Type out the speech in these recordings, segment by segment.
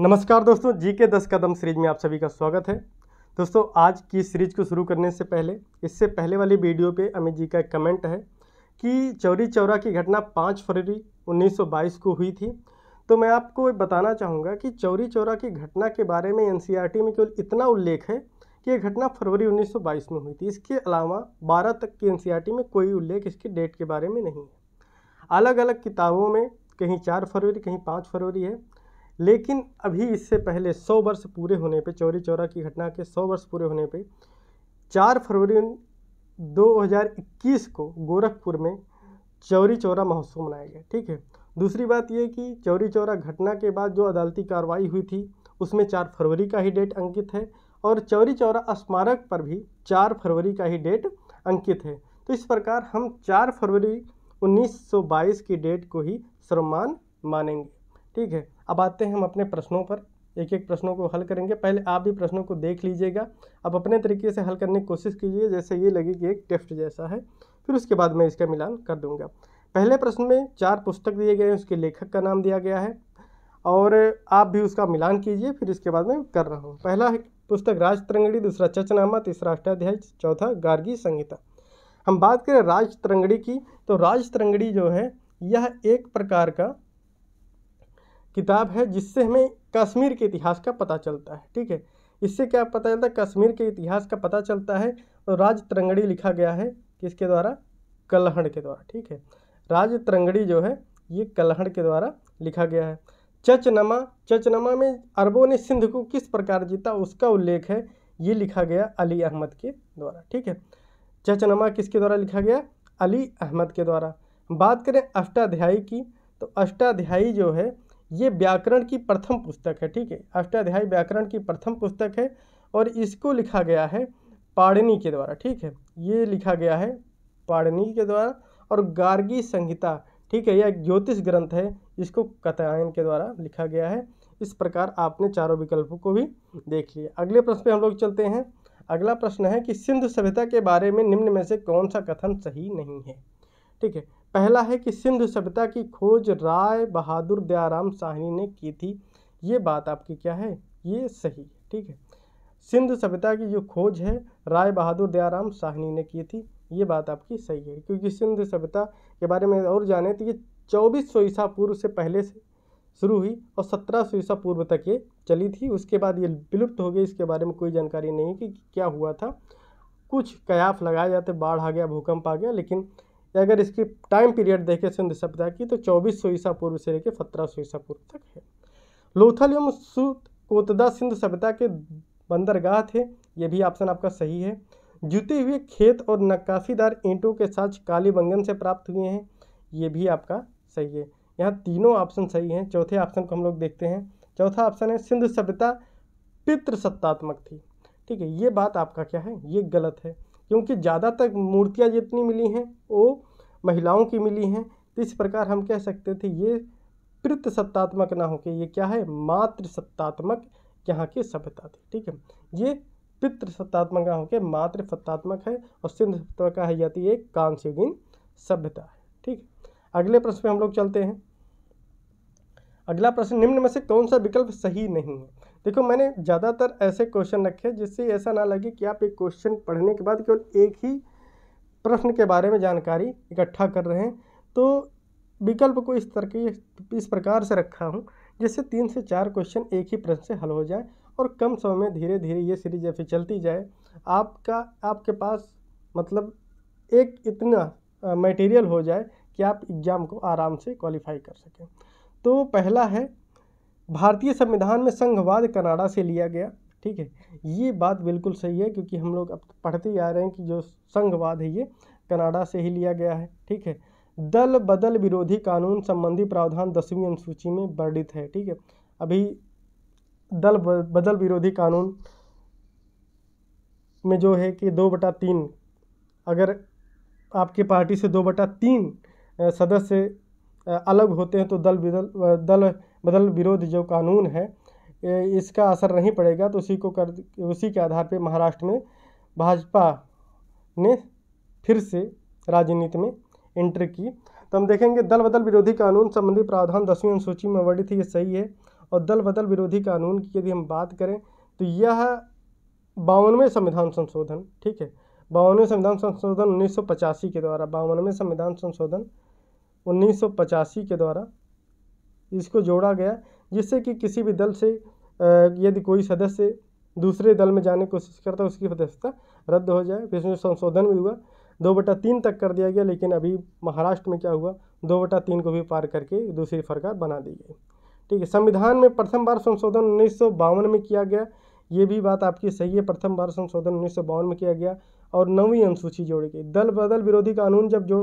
नमस्कार दोस्तों जी के दस कदम सीरीज में आप सभी का स्वागत है दोस्तों आज की सीरीज को शुरू करने से पहले इससे पहले वाली वीडियो पे अमित जी का एक कमेंट है कि चौरी चौरा की घटना 5 फरवरी 1922 को हुई थी तो मैं आपको बताना चाहूँगा कि चौरी चौरा की घटना के बारे में एन e में केवल इतना उल्लेख है कि यह घटना फरवरी उन्नीस में हुई थी इसके अलावा बारह तक की एन e में कोई उल्लेख इसके डेट के बारे में नहीं है अलग अलग किताबों में कहीं चार फरवरी कहीं पाँच फरवरी है लेकिन अभी इससे पहले 100 वर्ष पूरे होने पे चौरी चौरा की घटना के 100 वर्ष पूरे होने पे 4 फरवरी 2021 को गोरखपुर में चौरी चौरा महोत्सव मनाया गया ठीक है दूसरी बात यह कि चौरी चौरा घटना के बाद जो अदालती कार्रवाई हुई थी उसमें चार फरवरी का ही डेट अंकित है और चौरी चौरा स्मारक पर भी चार फरवरी का ही डेट अंकित है तो इस प्रकार हम चार फरवरी 1922 की डेट को ही सर्वमान मानेंगे ठीक है अब आते हैं हम अपने प्रश्नों पर एक एक प्रश्नों को हल करेंगे पहले आप भी प्रश्नों को देख लीजिएगा अब अपने तरीके से हल करने की कोशिश कीजिए जैसे ये लगे कि एक टेस्ट जैसा है फिर उसके बाद मैं इसका मिलान कर दूंगा पहले प्रश्न में चार पुस्तक दिए गए हैं उसके लेखक का नाम दिया गया है और आप भी उसका मिलान कीजिए फिर इसके बाद मैं कर रहा हूँ पहला है पुस्तक राज तरंगड़ी दूसरा चचनामा तीसरा अष्टाध्याय चौथा गार्गी संहिता हम बात करें राज तरंगड़ी की तो राज तरंगड़ी जो है यह एक प्रकार का किताब है जिससे हमें कश्मीर के इतिहास का पता चलता है ठीक है इससे क्या पता चलता है कश्मीर के इतिहास का पता चलता है और राज त्रंगड़ी लिखा गया है किसके द्वारा कलहण के द्वारा ठीक है राज त्रंगड़ी जो है ये कलहण के द्वारा लिखा गया है चचनमा चचनमा में अरबों ने सिंध को किस प्रकार जीता उसका उल्लेख है ये लिखा गया अली अहमद के द्वारा ठीक है चचनमा किसके द्वारा लिखा गया अली अहमद के द्वारा बात करें अष्टाध्यायी की तो अष्टाध्यायी जो है ये व्याकरण की प्रथम पुस्तक है ठीक है अष्टाध्यायी व्याकरण की प्रथम पुस्तक है और इसको लिखा गया है पाड़नी के द्वारा ठीक है ये लिखा गया है पाड़नी के द्वारा और गार्गी संहिता ठीक है यह ज्योतिष ग्रंथ है इसको कतायन के द्वारा लिखा गया है इस प्रकार आपने चारों विकल्पों को भी देख लिया अगले प्रश्न पे हम लोग चलते हैं अगला प्रश्न है कि सिंधु सभ्यता के बारे में निम्न में से कौन सा कथन सही नहीं है ठीक है पहला है कि सिंधु सभ्यता की खोज राय बहादुर दयाराम साहनी ने की थी ये बात आपकी क्या है ये सही है ठीक है सिंधु सभ्यता की जो खोज है राय बहादुर दयाराम साहनी ने की थी ये बात आपकी सही है क्योंकि सिंधु सभ्यता के बारे में और जाने तो ये चौबीस सौ ईसा पूर्व से पहले से शुरू हुई और सत्रह सौ ईसा पूर्व तक ये चली थी उसके बाद ये विलुप्त हो गई इसके बारे में कोई जानकारी नहीं कि क्या हुआ था कुछ कयाफ लगाए जाते बाढ़ आ गया भूकंप आ गया लेकिन या अगर इसकी टाइम पीरियड देखें सिंध सभ्यता की तो चौबीस सौ ईसा पूर्व से लेकर सत्रह सौ ईसा पूर्व तक है लोथल एवं सूत कोतदा सिंध सभ्यता के बंदरगाह थे ये भी ऑप्शन आपका सही है जुते हुए खेत और नक्काशीदार ईंटों के साथ कालीबंगन से प्राप्त हुए हैं ये भी आपका सही है यहाँ तीनों ऑप्शन सही हैं चौथे ऑप्शन को हम लोग देखते हैं चौथा ऑप्शन है सिंध सभ्यता पितृसत्तात्मक थी ठीक है ये बात आपका क्या है ये गलत है क्योंकि ज़्यादातर मूर्तियाँ जितनी मिली हैं वो महिलाओं की मिली हैं तो इस प्रकार हम कह सकते थे ये पृत सत्तात्मक ना होके ये क्या है मातृ सत्तात्मक यहाँ की सभ्यता थी ठीक है ये पितृ सत्तात्मक ना होके मातृ सत्तात्मक है और सिंध सत्ता का है यदि कांस्य युगीन सभ्यता है ठीक अगले प्रश्न पे हम लोग चलते हैं अगला प्रश्न निम्न में से कौन सा विकल्प सही नहीं है देखो मैंने ज़्यादातर ऐसे क्वेश्चन रखे जिससे ऐसा ना लगे कि आप एक क्वेश्चन पढ़ने के बाद केवल एक ही प्रश्न के बारे में जानकारी इकट्ठा कर रहे हैं तो विकल्प को इस तरह इस प्रकार से रखा हूँ जिससे तीन से चार क्वेश्चन एक ही प्रश्न से हल हो जाए और कम समय में धीरे धीरे ये सीरीज ऐसी चलती जाए आपका आपके पास मतलब एक इतना मटेरियल हो जाए कि आप एग्ज़ाम को आराम से क्वालिफाई कर सकें तो पहला है भारतीय संविधान में संघवाद कनाडा से लिया गया ठीक है ये बात बिल्कुल सही है क्योंकि हम लोग अब पढ़ते ही आ रहे हैं कि जो संघवाद है ये कनाडा से ही लिया गया है ठीक है दल बदल विरोधी कानून संबंधी प्रावधान दसवीं अनुसूची में वर्णित है ठीक है अभी दल बदल विरोधी कानून में जो है कि दो बटा तीन अगर आपके पार्टी से दो बटा तीन सदस्य अलग होते हैं तो दल बदल दल बदल विरोध जो कानून है इसका असर नहीं पड़ेगा तो उसी को कर उसी के आधार पर महाराष्ट्र में भाजपा ने फिर से राजनीति में एंट्री की तो हम देखेंगे दल बदल विरोधी कानून संबंधी प्रावधान दसवीं अनुसूची में वर्णित ये सही है और दल बदल विरोधी कानून की यदि हम बात करें तो यह बावनवें संविधान संशोधन ठीक है बावनवें संविधान संशोधन उन्नीस के द्वारा बावनवें संविधान संशोधन 1985 के द्वारा इसको जोड़ा गया जिससे कि किसी भी दल से यदि कोई सदस्य दूसरे दल में जाने की कोशिश करता है उसकी सदस्यता रद्द हो जाए फिर उसमें संशोधन भी हुआ दो बटा तीन तक कर दिया गया लेकिन अभी महाराष्ट्र में क्या हुआ दो बटा तीन को भी पार करके दूसरी सरकार बना दी गई ठीक है संविधान में प्रथम बार संशोधन उन्नीस में किया गया ये भी बात आपकी सही है प्रथम बार संशोधन उन्नीस में किया गया और नौवीं अनुसूची जोड़ी गई दल बदल विरोधी कानून जब जो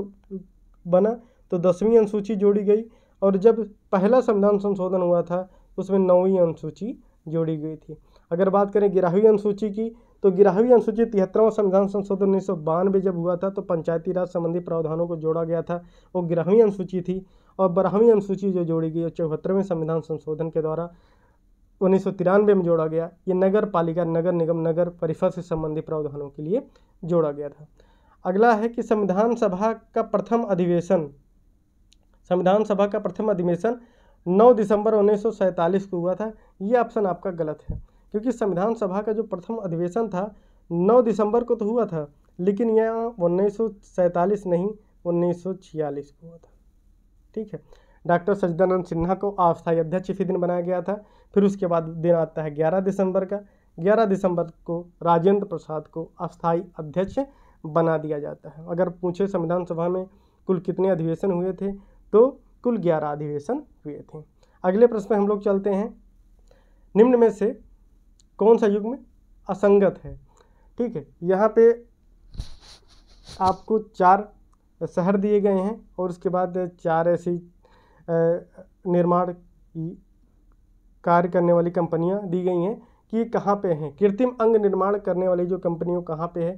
बना तो दसवीं अनुसूची जोड़ी गई और जब पहला संविधान संशोधन हुआ था उसमें नौवीं अनुसूची जोड़ी गई थी अगर बात करें ग्यारहवीं अनुसूची की तो ग्यारहवीं अनुसूची तिहत्तरवां संविधान संशोधन उन्नीस सौ बानवे जब हुआ था तो पंचायती राज संबंधी प्रावधानों को जोड़ा गया था वो ग्यारहवीं अनुसूची थी और बारहवीं अनुसूची जो जोड़ी गई चौहत्तरवें संविधान संशोधन के द्वारा उन्नीस सौ तिरानवे में जोड़ा गया ये नगर पालिका नगर निगम नगर परिषद से संबंधित प्रावधानों के लिए जोड़ा गया था अगला है कि संविधान सभा का प्रथम अधिवेशन संविधान सभा का प्रथम अधिवेशन 9 दिसंबर उन्नीस को हुआ था ये ऑप्शन आपका गलत है क्योंकि संविधान सभा का जो प्रथम अधिवेशन था 9 दिसंबर को तो हुआ था लेकिन यह उन्नीस नहीं उन्नीस को हुआ था ठीक है डॉक्टर सजदानंद सिन्हा को अस्थायी अध्यक्ष इसी दिन बनाया गया था फिर उसके बाद दिन आता है ग्यारह दिसंबर का ग्यारह दिसंबर को राजेंद्र प्रसाद को अस्थायी अध्यक्ष बना दिया जाता है अगर पूछे संविधान सभा में कुल कितने अधिवेशन हुए थे तो कुल ग्यारह अधिवेशन हुए थे अगले प्रश्न में हम लोग चलते हैं निम्न में से कौन सा युग में असंगत है ठीक है यहाँ पे आपको चार शहर दिए गए हैं और उसके बाद चार ऐसी निर्माण कार्य करने वाली कंपनियाँ दी गई हैं कि ये कहाँ पे हैं कृत्रिम अंग निर्माण करने वाली जो कंपनियों कहाँ पे है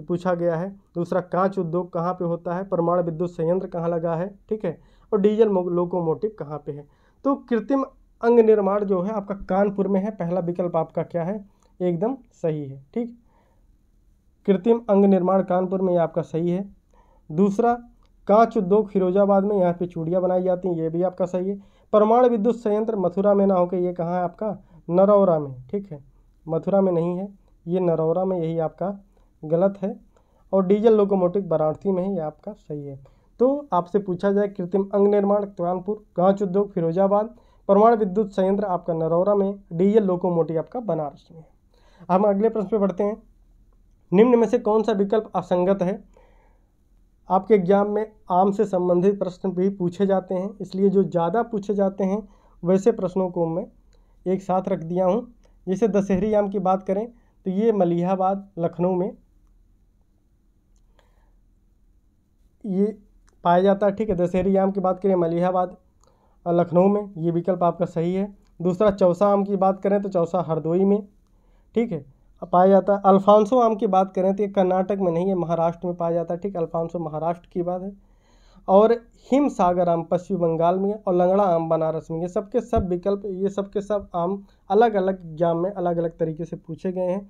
ये पूछा गया है दूसरा कांच उद्योग कहाँ पे होता है परमाणु विद्युत संयंत्र कहाँ लगा है ठीक है और डीजल लोकोमोटिव कहाँ पे है तो कृत्रिम अंग निर्माण जो है आपका कानपुर में है पहला विकल्प आपका क्या है एकदम सही है ठीक कृत्रिम अंग निर्माण कानपुर में ये आपका सही है दूसरा कांच उद्योग फिरोजाबाद में यहाँ पे चूड़िया बनाई जाती हैं ये भी आपका सही है परमाणु विद्युत संयंत्र मथुरा में ना होकर ये कहाँ है आपका नरौरा में ठीक है मथुरा में नहीं है ये नरौरा में यही आपका गलत है और डीजल लोकोमोटिव वाराणसी में है ये आपका सही है तो आपसे पूछा जाए कृत्रिम अंग निर्माण कानपुर गांच उद्योग फिरोजाबाद परमाणु विद्युत संयंत्र आपका नरौरा में डीजल लोकोमोटिव आपका बनारस में हम अगले प्रश्न पर बढ़ते हैं निम्न में से कौन सा विकल्प असंगत है आपके एग्जाम में आम से संबंधित प्रश्न भी पूछे जाते हैं इसलिए जो ज़्यादा पूछे जाते हैं वैसे प्रश्नों को मैं एक साथ रख दिया हूँ जैसे दशहरी आम की बात करें तो ये मलिहाबाद लखनऊ में ये पाया जाता है ठीक है दशहरी आम की बात करें मलिहाबाद लखनऊ में ये विकल्प आपका सही है दूसरा चौसा आम की बात करें तो चौसा हरदोई में ठीक है पाया जाता है अल्फांसो आम की बात करें तो ये कर्नाटक में नहीं है महाराष्ट्र में पाया जाता है ठीक अल्फांसो महाराष्ट्र की बात है और हिम सागर आम पश्चिम बंगाल में और लंगड़ा आम बनारस में ये सबके सब विकल्प ये सबके सब आम अलग अलग एग्जाम में अलग अलग तरीके से पूछे गए हैं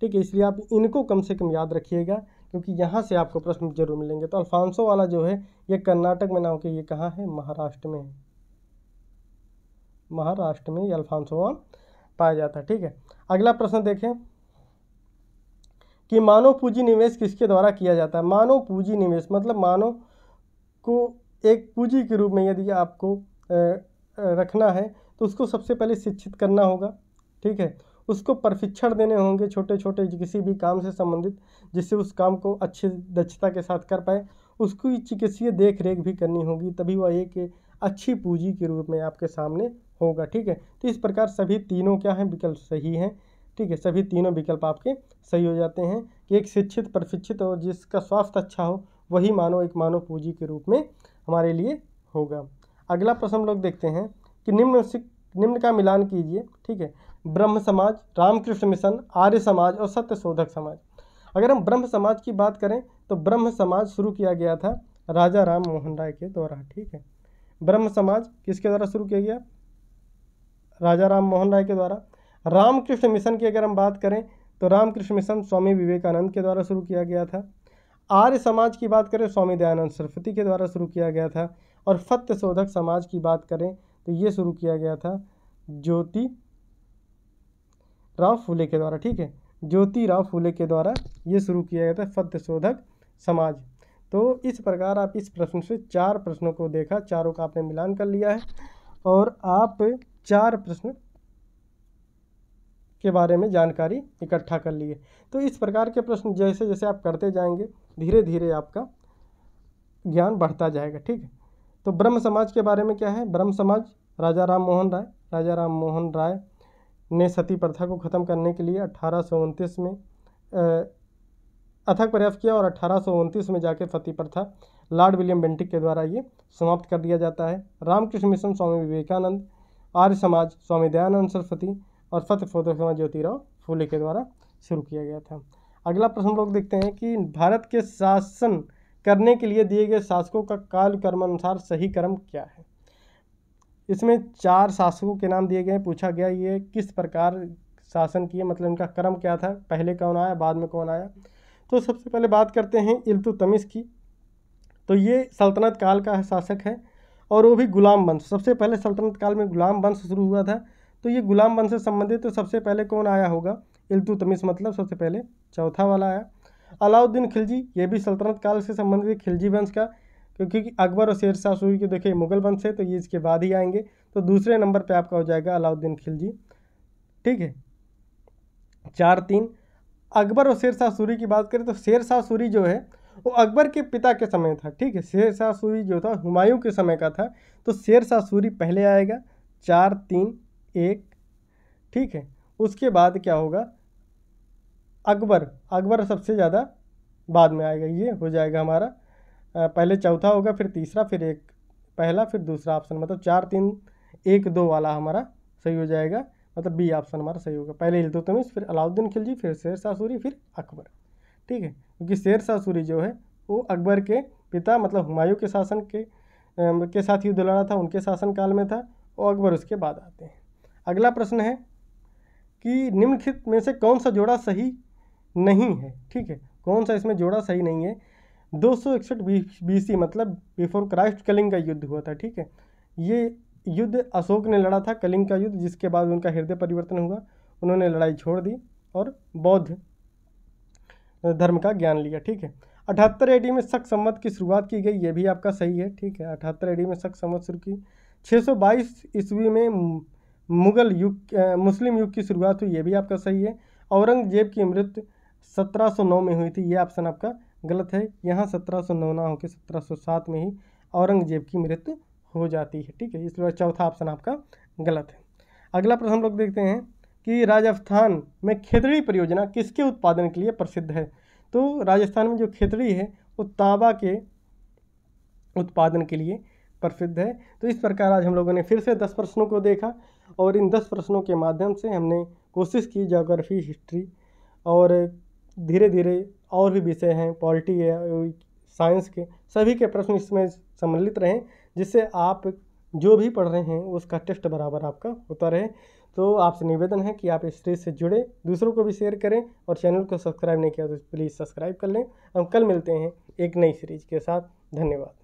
ठीक है इसलिए आप इनको कम से कम याद रखिएगा क्योंकि यहाँ से आपको प्रश्न जरूर मिलेंगे तो अल्फांसो वाला जो है ये कर्नाटक में ना होकर ये कहाँ है महाराष्ट्र में है महाराष्ट्र में ये अल्फांसोवा पाया जाता है ठीक है अगला प्रश्न देखें कि मानव पूंजी निवेश किसके द्वारा किया जाता है मानव पूंजी निवेश मतलब मानव को एक पूंजी के रूप में यदि आपको रखना है तो उसको सबसे पहले शिक्षित करना होगा ठीक है उसको प्रशिक्षण देने होंगे छोटे छोटे किसी भी काम से संबंधित जिससे उस काम को अच्छी दक्षता के साथ कर पाए उसकी चिकित्सीय देख रेख भी करनी होगी तभी वह एक अच्छी पूंजी के रूप में आपके सामने होगा ठीक है तो इस प्रकार सभी तीनों क्या हैं विकल्प सही हैं ठीक है सभी तीनों विकल्प आपके सही हो जाते हैं कि एक शिक्षित प्रशिक्षित और जिसका स्वास्थ्य अच्छा हो वही मानव एक मानव पूंजी के रूप में हमारे लिए होगा अगला प्रश्न हम लोग देखते हैं कि निम्न निम्न का मिलान कीजिए ठीक है ब्रह्म समाज रामकृष्ण मिशन आर्य समाज और सत्य शोधक समाज अगर हम ब्रह्म समाज की बात करें तो ब्रह्म समाज शुरू किया गया था राजा राम मोहन राय के द्वारा ठीक है ब्रह्म समाज किसके द्वारा शुरू किया गया राजा राम मोहन राय के द्वारा रामकृष्ण मिशन की अगर हम बात करें तो रामकृष्ण मिशन स्वामी विवेकानंद के द्वारा शुरू किया गया था आर्य समाज की बात करें स्वामी दयानंद सरस्वती के द्वारा शुरू किया गया था और सत्य शोधक समाज की बात करें तो ये शुरू किया गया था ज्योति राव फूले के द्वारा ठीक है ज्योति राव फूले के द्वारा ये शुरू किया गया था फत्य शोधक समाज तो इस प्रकार आप इस प्रश्न से चार प्रश्नों को देखा चारों का आपने मिलान कर लिया है और आप चार प्रश्न के बारे में जानकारी इकट्ठा कर लिए तो इस प्रकार के प्रश्न जैसे जैसे आप करते जाएंगे धीरे धीरे आपका ज्ञान बढ़ता जाएगा ठीक है तो ब्रह्म समाज के बारे में क्या है ब्रह्म समाज राजा राम मोहन राय राजा राम मोहन राय ने सती प्रथा को ख़त्म करने के लिए अठारह में अथक प्रयास किया और अठारह में जाके सती प्रथा लॉर्ड विलियम बेंटिक के द्वारा ये समाप्त कर दिया जाता है रामकृष्ण मिशन स्वामी विवेकानंद आर्य समाज स्वामी दयानंद सरस्वती और फतेह समाज ज्योतिराव फूले के द्वारा शुरू किया गया था अगला प्रश्न हम लोग देखते हैं कि भारत के शासन करने के लिए दिए गए शासकों का काल कर्मानुसार सही कर्म क्या है इसमें चार शासकों के नाम दिए गए पूछा गया ये किस प्रकार शासन किए मतलब इनका क्रम क्या था पहले कौन आया बाद में कौन आया तो सबसे पहले बात करते हैं इल्तुतमिश की तो ये सल्तनत काल का शासक है और वो भी गुलाम वंश सबसे पहले सल्तनत काल में गुलाम वंश शुरू हुआ था तो ये गुलाम वंश से संबंधित तो सबसे पहले कौन आया होगा इल्तुतमिश मतलब सबसे पहले चौथा वाला आया अलाउद्दीन खिलजी ये भी सल्तनत काल से संबंधित खिलजी वंश का क्योंकि अकबर और शेर शाह सूरी के देखिए मुगल वंश है तो ये इसके बाद ही आएंगे तो दूसरे नंबर पर आपका हो जाएगा अलाउद्दीन खिलजी ठीक है चार तीन अकबर और शेर शाह सूरी की बात करें तो शेर शाह सूरी जो है वो अकबर के पिता के समय था ठीक है शेर शाह सूरी जो था हुमायूं के समय का था तो शेर शाह सूरी पहले आएगा चार तीन एक ठीक है उसके बाद क्या होगा अकबर अकबर सबसे ज़्यादा बाद में आएगा ये हो जाएगा हमारा पहले चौथा होगा फिर तीसरा फिर एक पहला फिर दूसरा ऑप्शन मतलब चार तीन एक दो वाला हमारा सही हो जाएगा मतलब बी ऑप्शन हमारा सही होगा पहले इल्तुतमिश फिर अलाउद्दीन खिलजी फिर शेर शाह सूरी फिर अकबर ठीक है क्योंकि शेर शाह सूरी जो है वो अकबर के पिता मतलब हुमायूं के शासन के के साथ युद्ध लड़ा था उनके शासन काल में था और अकबर उसके बाद आते हैं अगला प्रश्न है कि निम्नलिखित में से कौन सा जोड़ा सही नहीं है ठीक है कौन सा इसमें जोड़ा सही नहीं है दो सौ इकसठ मतलब बिफोर क्राइस्ट कलिंग का युद्ध हुआ था ठीक है ये युद्ध अशोक ने लड़ा था कलिंग का युद्ध जिसके बाद उनका हृदय परिवर्तन हुआ उन्होंने लड़ाई छोड़ दी और बौद्ध धर्म का ज्ञान लिया ठीक है अठहत्तर एडी में शक संवत की शुरुआत की गई ये भी आपका सही है ठीक है अठहत्तर एडी में शक संवत शुरू की 622 ईस्वी में मुगल युग मुस्लिम युग की शुरुआत हुई ये भी आपका सही है औरंगजेब की मृत्यु 1709 में हुई थी ये ऑप्शन आपका गलत है यहाँ सत्रह सौ नौना होकर सत्रह सौ सात में ही औरंगजेब की मृत्यु हो जाती है ठीक है इसलिए चौथा ऑप्शन आपका गलत है अगला प्रश्न हम लोग देखते हैं कि राजस्थान में खेतड़ी परियोजना किसके उत्पादन के लिए प्रसिद्ध है तो राजस्थान में जो खेतड़ी है वो तांबा के उत्पादन के लिए प्रसिद्ध है तो इस प्रकार आज हम लोगों ने फिर से दस प्रश्नों को देखा और इन दस प्रश्नों के माध्यम से हमने कोशिश की जोग्राफी हिस्ट्री और धीरे धीरे और भी विषय हैं पॉलिटी है साइंस के सभी के प्रश्न इसमें सम्मिलित रहें जिससे आप जो भी पढ़ रहे हैं उसका टेस्ट बराबर आपका होता रहे तो आपसे निवेदन है कि आप इस सीरीज से जुड़े दूसरों को भी शेयर करें और चैनल को सब्सक्राइब नहीं किया तो प्लीज़ सब्सक्राइब कर लें हम कल मिलते हैं एक नई सीरीज के साथ धन्यवाद